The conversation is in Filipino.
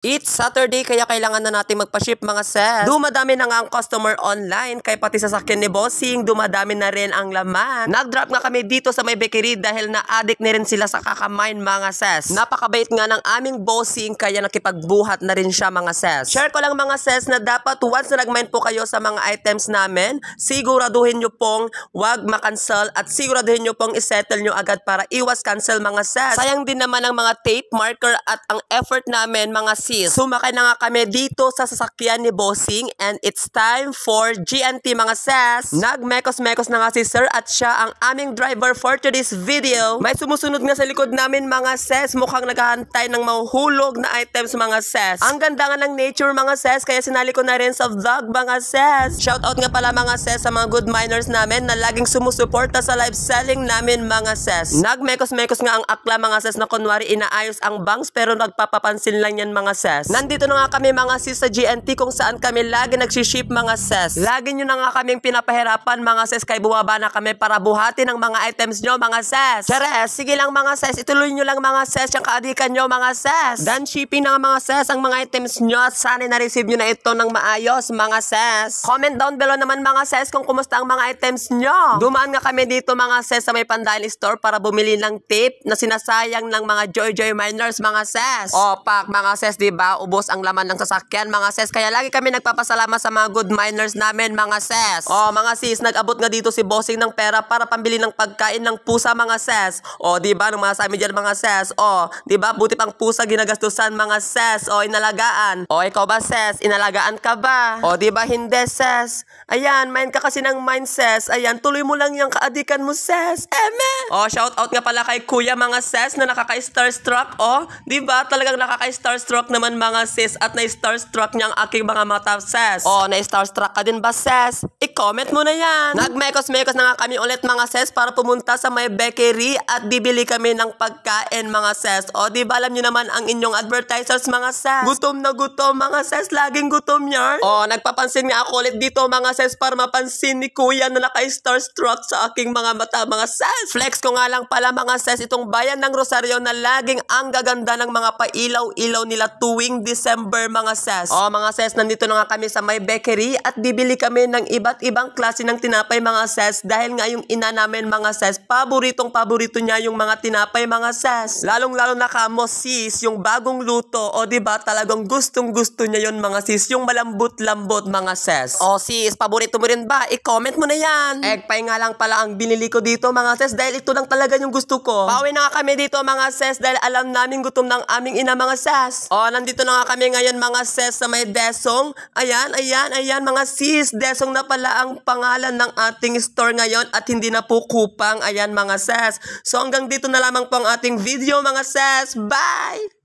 It's Saturday kaya kailangan na natin magpa-ship mga sets. Dumadami na nga ang customer online kay pati sa sasakyan ni Bossing, dumadami na rin ang laman. Nag-drop nga kami dito sa may bakery dahil na-addict na rin sila sa kakamain mga sis. Napakabait nga ng aming Bossing kaya nakipagbuhat na rin siya mga sis. Share ko lang mga sis na dapat once na nag po kayo sa mga items namin, siguraduhin nyo pong wag makancel at siguraduhin nyo pong isettle nyo agad para iwas cancel mga sis. Sayang din naman ang mga tape marker at ang effort namin mga sis. Francis. Sumakay na nga kami dito sa sasakyan ni Bossing and it's time for GNT mga sas. Nagmekos-mekos na nga si Sir at siya ang aming driver for today's video. May sumusunod nga sa likod namin mga sas. Mukhang naghahantay ng mahuhulog na items mga sas. Ang ganda nga ng nature mga sas kaya sinali ko na rin sa vlog mga sas. Shoutout nga pala mga sas sa mga good miners namin na laging sumusuporta sa live selling namin mga sas. Nagmekos-mekos nga ang akla mga sas na kunwari inaayos ang bangs pero nagpapapansin lang yan mga ses. Nandito na nga kami mga sis sa GNT kung saan kami lagi nagsiship mga ses. Lagi nyo na nga kaming pinapahirapan mga ses kay bumaba na kami para buhatin ang mga items nyo mga ses. Cheres, sige lang mga ses, ituloy nyo lang mga ses yung kaadikan nyo mga ses. Dan shipping na mga ses ang mga items nyo at sana na-receive nyo na ito ng maayos mga ses. Comment down below naman mga ses kung kumusta ang mga items nyo. Dumaan nga kami dito mga ses sa may pandali store para bumili ng tip na sinasayang ng mga Joy Joy Miners mga ses. Opak mga ses, di 'di ba? Ubos ang laman ng sasakyan, mga ses. Kaya lagi kami nagpapasalamat sa mga good miners namin, mga ses. Oh, mga sis, nag-abot nga dito si bossing ng pera para pambili ng pagkain ng pusa, mga ses. Oh, 'di ba? Nung mga diyan, mga ses. Oh, 'di ba? Buti pang pusa ginagastusan, mga ses. Oh, inalagaan. Oh, ikaw ba, ses? Inalagaan ka ba? Oh, 'di ba hindi, ses? Ayan, main ka kasi ng mind, ses. Ayan, tuloy mo lang 'yang kaadikan mo, ses. Eme! Oh, shout out nga pala kay Kuya, mga ses, na nakaka-starstruck. Oh, 'di ba? Talagang nakaka-starstruck na naman mga sis at na-starstruck niya ang aking mga mata, sis. oh, na-starstruck ka din ba, sis? I-comment mo na yan. Nagmekos-mekos na nga kami ulit mga sis para pumunta sa may bakery at bibili kami ng pagkain mga sis. O, oh, di ba alam niyo naman ang inyong advertisers mga sis? Gutom na gutom mga sis, laging gutom yan. Oh, nagpapansin nga ako ulit dito mga sis para mapansin ni kuya na naka-starstruck sa aking mga mata mga sis. Flex ko nga lang pala mga sis itong bayan ng Rosario na laging ang gaganda ng mga pailaw-ilaw nila tuwa tuwing December mga ses. Oh mga ses, nandito na nga kami sa may bakery at bibili kami ng iba't ibang klase ng tinapay mga ses dahil nga yung ina namin mga ses, paboritong paborito niya yung mga tinapay mga ses. Lalong lalo na kamo sis, yung bagong luto o ba talagang gustong gusto niya yon mga sis, yung malambot-lambot mga ses. Oh sis, paborito mo rin ba? I-comment mo na yan. Eggpie nga lang pala ang binili ko dito mga ses dahil ito lang talaga yung gusto ko. Bawi na kami dito mga ses dahil alam namin gutom ng aming ina mga ses. Oh, nandito na nga kami ngayon mga sis sa may desong. Ayan, ayan, ayan mga sis. Desong na pala ang pangalan ng ating store ngayon at hindi na po kupang. Ayan mga sis. So hanggang dito na lamang po ang ating video mga sis. Bye!